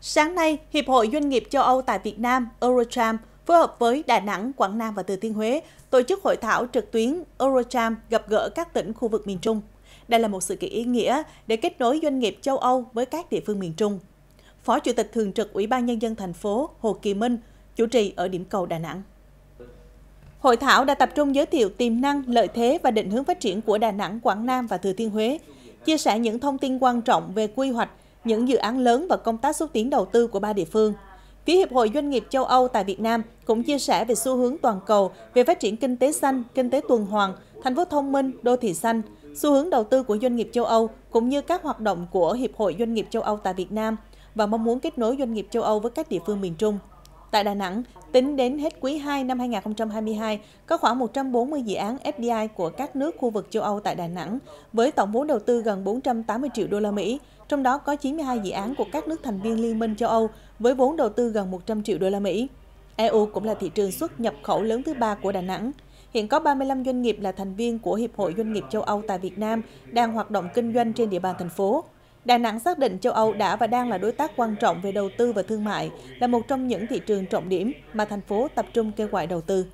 Sáng nay, Hiệp hội Doanh nghiệp châu Âu tại Việt Nam, Eurocharm, phối hợp với Đà Nẵng, Quảng Nam và Thừa Thiên Huế tổ chức hội thảo trực tuyến Eurocharm gặp gỡ các tỉnh khu vực miền Trung. Đây là một sự kiện ý nghĩa để kết nối doanh nghiệp châu Âu với các địa phương miền Trung. Phó Chủ tịch Thường trực Ủy ban Nhân dân thành phố Hồ Kỳ Minh chủ trì ở điểm cầu Đà Nẵng. Hội thảo đã tập trung giới thiệu tiềm năng, lợi thế và định hướng phát triển của Đà Nẵng, Quảng Nam và Thừa Thiên Huế, chia sẻ những thông tin quan trọng về quy hoạch, những dự án lớn và công tác xúc tiến đầu tư của ba địa phương. Phía Hiệp hội Doanh nghiệp châu Âu tại Việt Nam cũng chia sẻ về xu hướng toàn cầu về phát triển kinh tế xanh, kinh tế tuần hoàn, thành phố thông minh, đô thị xanh, xu hướng đầu tư của doanh nghiệp châu Âu cũng như các hoạt động của Hiệp hội Doanh nghiệp châu Âu tại Việt Nam và mong muốn kết nối doanh nghiệp châu Âu với các địa phương miền Trung. Tại Đà Nẵng, tính đến hết quý 2 năm 2022, có khoảng 140 dự án FDI của các nước khu vực châu Âu tại Đà Nẵng, với tổng vốn đầu tư gần 480 triệu đô la Mỹ, trong đó có 92 dự án của các nước thành viên Liên minh châu Âu với vốn đầu tư gần 100 triệu đô la Mỹ. EU cũng là thị trường xuất nhập khẩu lớn thứ ba của Đà Nẵng. Hiện có 35 doanh nghiệp là thành viên của Hiệp hội Doanh nghiệp châu Âu tại Việt Nam đang hoạt động kinh doanh trên địa bàn thành phố. Đà Nẵng xác định châu Âu đã và đang là đối tác quan trọng về đầu tư và thương mại, là một trong những thị trường trọng điểm mà thành phố tập trung kêu gọi đầu tư.